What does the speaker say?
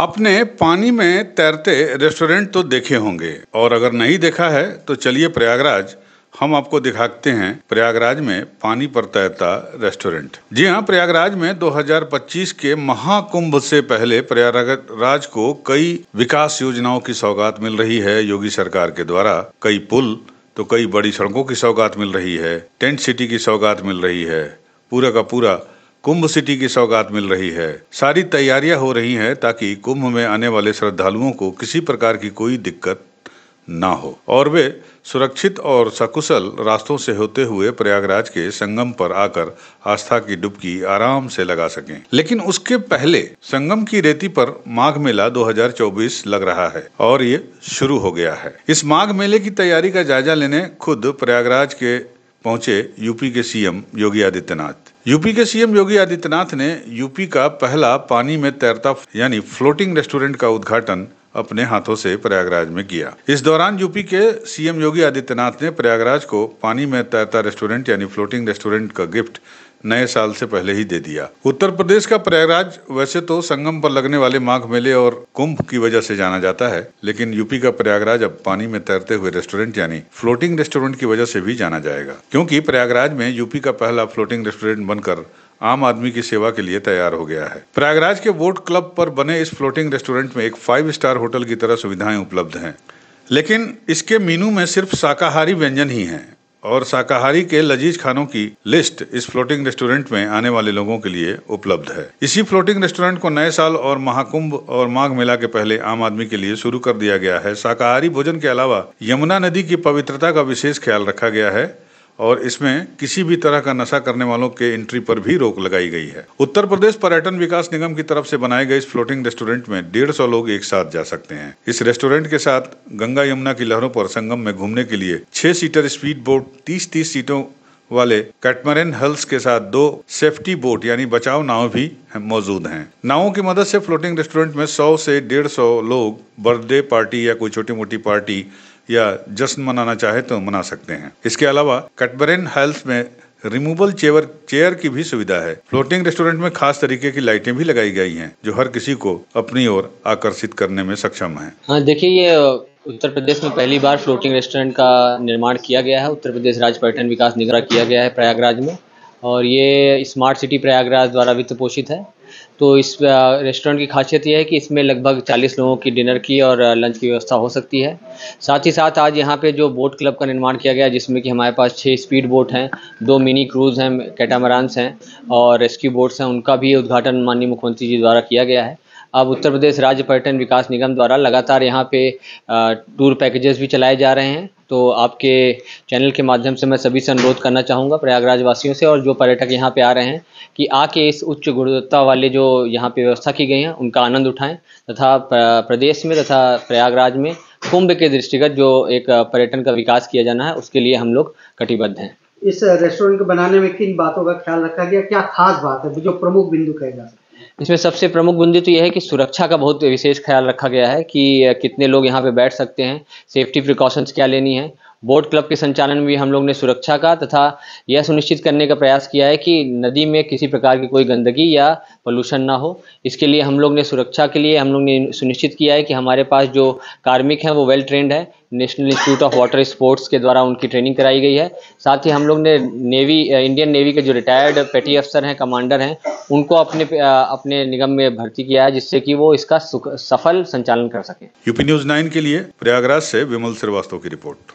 आपने पानी में तैरते रेस्टोरेंट तो देखे होंगे और अगर नहीं देखा है तो चलिए प्रयागराज हम आपको दिखाते हैं प्रयागराज में पानी पर तैरता रेस्टोरेंट जी हाँ प्रयागराज में 2025 के महाकुंभ से पहले प्रयागराज को कई विकास योजनाओं की सौगात मिल रही है योगी सरकार के द्वारा कई पुल तो कई बड़ी सड़कों की सौगात मिल रही है टेंट सिटी की सौगात मिल रही है पूरा का पूरा कुंभ सिटी की सौगात मिल रही है सारी तैयारियां हो रही हैं ताकि कुंभ में आने वाले श्रद्धालुओं को किसी प्रकार की कोई दिक्कत ना हो और वे सुरक्षित और सकुशल रास्तों से होते हुए प्रयागराज के संगम पर आकर आस्था की डुबकी आराम से लगा सकें लेकिन उसके पहले संगम की रेती पर माघ मेला 2024 लग रहा है और ये शुरू हो गया है इस माघ मेले की तैयारी का जायजा लेने खुद प्रयागराज के पहुंचे यूपी के सीएम योगी आदित्यनाथ यूपी के सीएम योगी आदित्यनाथ ने यूपी का पहला पानी में तैरता यानी फ्लोटिंग रेस्टोरेंट का उद्घाटन अपने हाथों से प्रयागराज में किया इस दौरान यूपी के सीएम योगी आदित्यनाथ ने प्रयागराज को पानी में तैरता रेस्टोरेंट यानी फ्लोटिंग रेस्टोरेंट का गिफ्ट नए साल से पहले ही दे दिया उत्तर प्रदेश का प्रयागराज वैसे तो संगम पर लगने वाले माघ मेले और कुंभ की वजह से जाना जाता है लेकिन यूपी का प्रयागराज अब पानी में तैरते हुए रेस्टोरेंट यानी फ्लोटिंग रेस्टोरेंट की वजह से भी जाना जाएगा क्योंकि प्रयागराज में यूपी का पहला फ्लोटिंग रेस्टोरेंट बनकर आम आदमी की सेवा के लिए तैयार हो गया है प्रयागराज के बोट क्लब पर बने इस फ्लोटिंग रेस्टोरेंट में एक फाइव स्टार होटल की तरह सुविधाएं उपलब्ध हैं लेकिन इसके मीनू में सिर्फ शाकाहारी व्यंजन ही हैं और शाकाहारी के लजीज खानों की लिस्ट इस फ्लोटिंग रेस्टोरेंट में आने वाले लोगों के लिए उपलब्ध है इसी फ्लोटिंग रेस्टोरेंट को नए साल और महाकुंभ और माघ मेला के पहले आम आदमी के लिए शुरू कर दिया गया है शाकाहारी भोजन के अलावा यमुना नदी की पवित्रता का विशेष ख्याल रखा गया है और इसमें किसी भी तरह का नशा करने वालों के एंट्री पर भी रोक लगाई गई है उत्तर प्रदेश पर्यटन विकास निगम की तरफ से बनाए गए इस फ्लोटिंग रेस्टोरेंट में डेढ़ सौ लोग एक साथ जा सकते हैं इस रेस्टोरेंट के साथ गंगा यमुना की लहरों पर संगम में घूमने के लिए छह सीटर स्पीड बोट तीस तीस सीटों वाले कैटमरेन हल्स के साथ दो सेफ्टी बोट यानी बचाव नाव भी मौजूद हैं नावों की मदद से फ्लोटिंग रेस्टोरेंट में 100 से 150 लोग बर्थडे पार्टी या कोई छोटी मोटी पार्टी या जश्न मनाना चाहे तो मना सकते हैं इसके अलावा कैटमरेन हल्स में रिमूवल चेयर चेयर की भी सुविधा है फ्लोटिंग रेस्टोरेंट में खास तरीके की लाइटें भी लगाई गई हैं जो हर किसी को अपनी ओर आकर्षित करने में सक्षम है हाँ देखिए ये उत्तर प्रदेश में पहली बार फ्लोटिंग रेस्टोरेंट का निर्माण किया गया है उत्तर प्रदेश राज्य पर्यटन विकास निगम किया गया है प्रयागराज में और ये स्मार्ट सिटी प्रयागराज द्वारा वित्त तो पोषित है तो इस रेस्टोरेंट की खासियत यह है कि इसमें लगभग 40 लोगों की डिनर की और लंच की व्यवस्था हो सकती है साथ ही साथ आज यहाँ पे जो बोट क्लब का निर्माण किया गया है जिसमें कि हमारे पास छः स्पीड बोट हैं दो मिनी क्रूज़ हैं कैटामरान्स हैं और रेस्क्यू बोट्स हैं उनका भी उद्घाटन माननीय मुख्यमंत्री जी द्वारा किया गया है अब उत्तर प्रदेश राज्य पर्यटन विकास निगम द्वारा लगातार यहाँ पे टूर पैकेजेस भी चलाए जा रहे हैं तो आपके चैनल के माध्यम से मैं सभी से अनुरोध करना चाहूँगा प्रयागराज वासियों से और जो पर्यटक यहाँ पे आ रहे हैं कि आके इस उच्च गुणवत्ता वाले जो यहाँ पे व्यवस्था की गई है उनका आनंद उठाएं तथा प्रदेश में तथा प्रयागराज में कुंभ के दृष्टिगत जो एक पर्यटन का विकास किया जाना है उसके लिए हम लोग कटिबद्ध हैं इस रेस्टोरेंट को बनाने में किन बातों का ख्याल रखा गया क्या खास बात है जो प्रमुख बिंदु कहेगा इसमें सबसे प्रमुख बिंदु तो यह है कि सुरक्षा का बहुत विशेष ख्याल रखा गया है कि कितने लोग यहाँ पे बैठ सकते हैं सेफ्टी प्रिकॉशंस क्या लेनी है बोट क्लब के संचालन में भी हम लोग ने सुरक्षा का तथा यह सुनिश्चित करने का प्रयास किया है कि नदी में किसी प्रकार की कोई गंदगी या पोल्यूशन ना हो इसके लिए हम लोग ने सुरक्षा के लिए हम लोग ने सुनिश्चित किया है कि हमारे पास जो कार्मिक हैं वो वेल ट्रेंड है National Institute of Water Sports के द्वारा उनकी ट्रेनिंग कराई गई है साथ ही हम लोग ने नेवी इंडियन नेवी के जो रिटायर्ड पेटी अफसर हैं कमांडर हैं उनको अपने अपने निगम में भर्ती किया है जिससे कि वो इसका सफल संचालन कर सकें यूपी न्यूज नाइन के लिए प्रयागराज से विमल श्रीवास्तव की रिपोर्ट